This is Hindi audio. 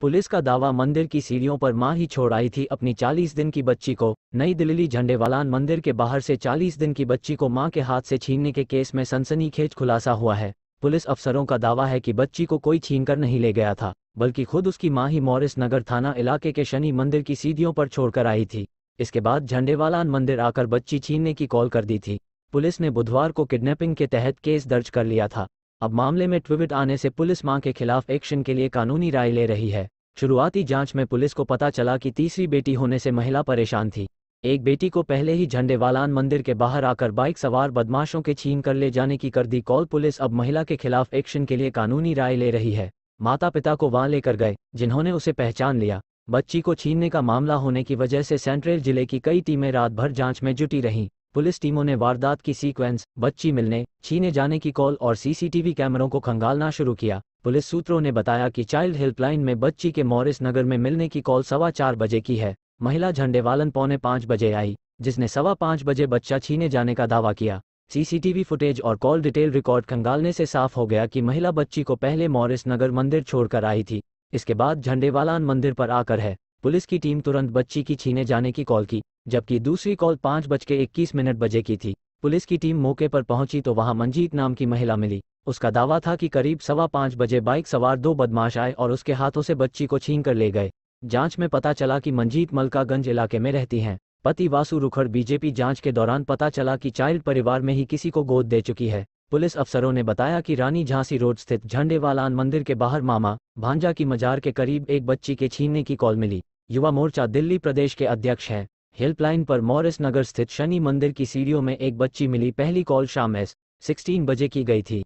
पुलिस का दावा मंदिर की सीढ़ियों पर मां ही छोड़ आई थी अपनी 40 दिन की बच्ची को नई दिल्ली झंडेवालान मंदिर के बाहर से 40 दिन की बच्ची को मां के हाथ से छीनने के केस में सनसनीखेज खुलासा हुआ है पुलिस अफसरों का दावा है कि बच्ची को कोई छीनकर नहीं ले गया था बल्कि खुद उसकी मां ही मॉरिस नगर थाना इलाके के शनि मंदिर की सीढ़ियों पर छोड़कर आई थी इसके बाद झंडेवालान मंदिर आकर बच्ची छीनने की कॉल कर दी थी पुलिस ने बुधवार को किडनैपिंग के तहत केस दर्ज कर लिया था अब मामले में ट्विविट आने से पुलिस मां के खिलाफ एक्शन के लिए कानूनी राय ले रही है शुरुआती जांच में पुलिस को पता चला कि तीसरी बेटी होने से महिला परेशान थी एक बेटी को पहले ही झंडे वालान मंदिर के बाहर आकर बाइक सवार बदमाशों के छीन कर ले जाने की कर दी कॉल पुलिस अब महिला के खिलाफ एक्शन के लिए कानूनी राय ले रही है माता पिता को वहां लेकर गए जिन्होंने उसे पहचान लिया बच्ची को छीनने का मामला होने की वजह से सेंट्रल जिले की कई टीमें रात भर जांच में जुटी रहीं पुलिस टीमों ने वारदात की सीक्वेंस बच्ची मिलने छीने जाने की कॉल और सीसीटीवी कैमरों को खंगालना शुरू किया पुलिस सूत्रों ने बताया कि चाइल्ड हेल्पलाइन में बच्ची के मॉरिस नगर में मिलने की कॉल सवा चार बजे की है महिला झंडेवालन पौने पाँच बजे आई जिसने सवा पाँच बजे बच्चा छीने जाने का दावा किया सीसीटीवी फुटेज और कॉल डिटेल रिकॉर्ड खंगालने से साफ हो गया कि महिला बच्ची को पहले मॉरिस नगर मंदिर छोड़कर आई थी इसके बाद झंडेवालान मंदिर पर आकर है पुलिस की टीम तुरंत बच्ची की छीने जाने की कॉल की जबकि दूसरी कॉल पांच बज के इक्कीस मिनट बजे की थी पुलिस की टीम मौके पर पहुंची तो वहां मंजीत नाम की महिला मिली उसका दावा था कि करीब सवा पाँच बजे बाइक सवार दो बदमाश आए और उसके हाथों से बच्ची को छीन कर ले गए जांच में पता चला कि मंजीत मलकागंज इलाके में रहती हैं पति वासु रुखड़ बीजेपी जांच के दौरान पता चला कि चाइल्ड परिवार में ही किसी को गोद दे चुकी है पुलिस अफसरों ने बताया कि रानी झांसी रोड स्थित झंडेवालान मंदिर के बाहर मामा भांजा की मजार के करीब एक बच्ची के छीनने की कॉल मिली युवा मोर्चा दिल्ली प्रदेश के अध्यक्ष हैं हेल्पलाइन पर मॉरिस नगर स्थित शनि मंदिर की सीढ़ियों में एक बच्ची मिली पहली कॉल शाम एस 16 बजे की गई थी